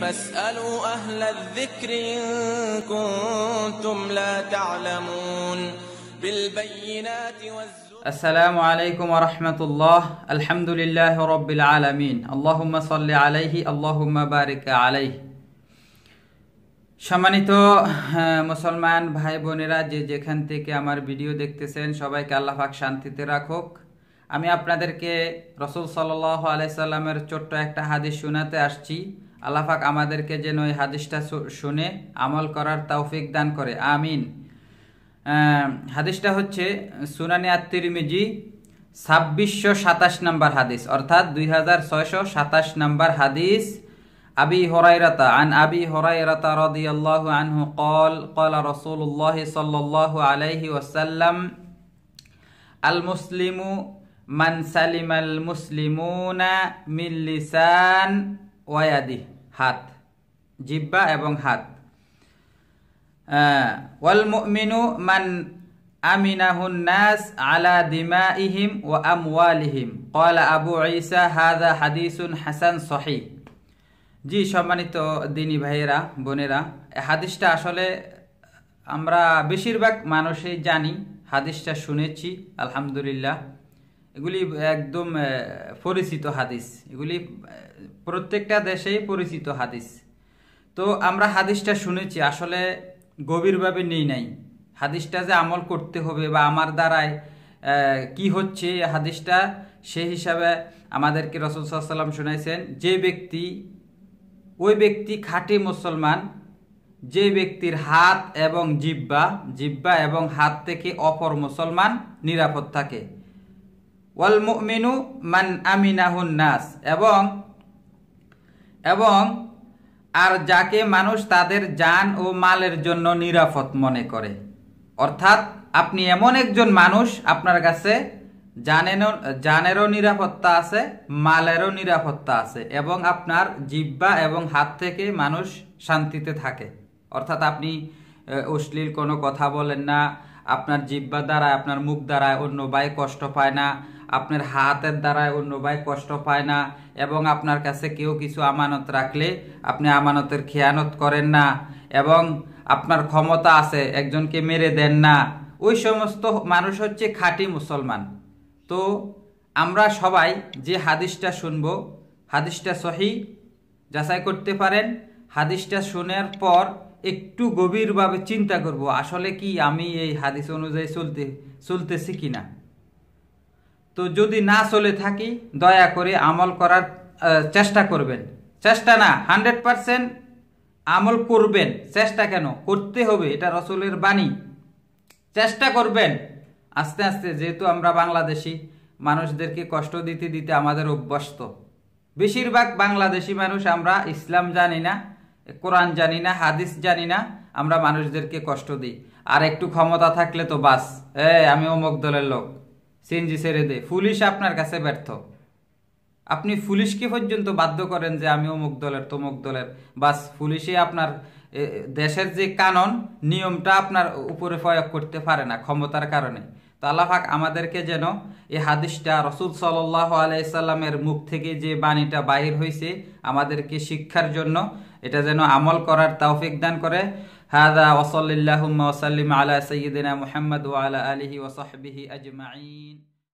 فاسألوا أهل الذكر إن كنتم لا تعلمون بالبينات والزور السلام عليكم ورحمة الله الحمد لله رب العالمين اللهم صل عليه اللهم بارك عليه সম্মানিত মুসলমান ভাই বোনেরা যে যেখান থেকে আমার ভিডিও দেখতেছেন সবাইকে আল্লাহ পাক শান্তিতে রাখুক আমি আপনাদেরকে রসুল সাল্লাহ আলাইসাল্লামের ছোট্ট একটা হাদিস শোনাতে আসছি আল্লাহাক আমাদেরকে যেন ওই হাদিসটা শুনে আমল করার তৌফিক দান করে আমিন হাদিসটা হচ্ছে সুনানি আত্মিরিমিজি ছাব্বিশশো সাতাশ নম্বর হাদিস অর্থাৎ দুই হাজার ছয়শো সাতাশ নম্বর হাদিস আবি হরাইরতা আন আবি হরাইরতা রদি আল্লাহ আনহু কল কল রসুল্লাহ সাল্লাহ আলাইহি ওসাল্লাম আল মুসলিমু মানসালিম সালিম আল মুসলিমুনা মিল্লিসান ওয়াদি হাত জিব্বা এবং হাত ওয়াল মুমিনু মান আমিনাহুন নাস আলা দিমা দিমাইহিম ওয়া আমওয়ালিহিম ক্বালা আবু ঈসা হাযা হাদিসুন হাসান সহিহ জি সম্মানিত দিনী ভাইয়েরা বোনেরা হাদিসটা আসলে আমরা বেশিরভাগ মানুষই জানি হাদিসটা শুনেছি আলহামদুলিল্লাহ এগুলি একদম পরিচিত হাদিস এগুলি প্রত্যেকটা দেশেই পরিচিত হাদিস তো আমরা হাদিসটা শুনেছি আসলে গভীরভাবে নেই নাই হাদিসটা যে আমল করতে হবে বা আমার দ্বারায় কি হচ্ছে হাদিসটা সেই হিসাবে আমাদেরকে রসুল সাল্লাম শুনেছেন যে ব্যক্তি ওই ব্যক্তি খাঁটি মুসলমান যে ব্যক্তির হাত এবং জিব্বা জিব্বা এবং হাত থেকে অপর মুসলমান নিরাপদ থাকে ওয়াল মুমিনু মান আমিনাহুন নাস এবং এবং আর যাকে মানুষ তাদের যান ও মালের জন্য নিরাপদ মনে করে অর্থাৎ আপনি এমন একজন মানুষ আপনার কাছে জানেনও জানেরও নিরাপত্তা আছে মালেরও নিরাপত্তা আছে এবং আপনার জিব্বা এবং হাত থেকে মানুষ শান্তিতে থাকে অর্থাৎ আপনি অশ্লীল কোনো কথা বলেন না আপনার জিব্বা দ্বারা আপনার মুখ দ্বারা অন্য ভাই কষ্ট পায় না আপনার হাতের দ্বারায় অন্য ভাই কষ্ট পায় না এবং আপনার কাছে কেউ কিছু আমানত রাখলে আপনি আমানতের খেয়ানত করেন না এবং আপনার ক্ষমতা আছে একজনকে মেরে দেন না ওই সমস্ত মানুষ হচ্ছে খাঁটি মুসলমান তো আমরা সবাই যে হাদিসটা শুনব হাদিসটা সহি যাচাই করতে পারেন হাদিসটা শোনার পর একটু গভীরভাবে চিন্তা করব আসলে কি আমি এই হাদিস অনুযায়ী চলতে চলতেছি কিনা তো যদি না চলে থাকি দয়া করে আমল করার চেষ্টা করবেন চেষ্টা না হান্ড্রেড পারসেন্ট আমল করবেন চেষ্টা কেন করতে হবে এটা রসলের বাণী চেষ্টা করবেন আস্তে আস্তে যেহেতু আমরা বাংলাদেশি মানুষদেরকে কষ্ট দিতে দিতে আমাদের অভ্যস্ত বেশিরভাগ বাংলাদেশি মানুষ আমরা ইসলাম জানি না কোরআন জানি না হাদিস জানি না আমরা মানুষদেরকে কষ্ট দিই আর একটু ক্ষমতা থাকলে তো বাস হ্যাঁ আমি অমুক দলের লোক সিএনজি ছেড়ে দেয় পুলিশ আপনার কাছে ব্যর্থ আপনি পুলিশকে পর্যন্ত বাধ্য করেন যে আমি অমুক দলের তমুক দলের বাস পুলিশে আপনার দেশের যে কানন নিয়মটা আপনার উপরে প্রয়োগ করতে পারে না ক্ষমতার কারণে তো আল্লাহাক আমাদেরকে যেন এই হাদিসটা রসুল সাল্লাহ আলাইসাল্লামের মুখ থেকে যে বাণীটা বাহির হয়েছে আমাদেরকে শিক্ষার জন্য এটা যেন আমল করার তাওফিক দান করে هذا وصل اللهم وسلم على سيدنا محمد وعلى آله وصحبه أجمعين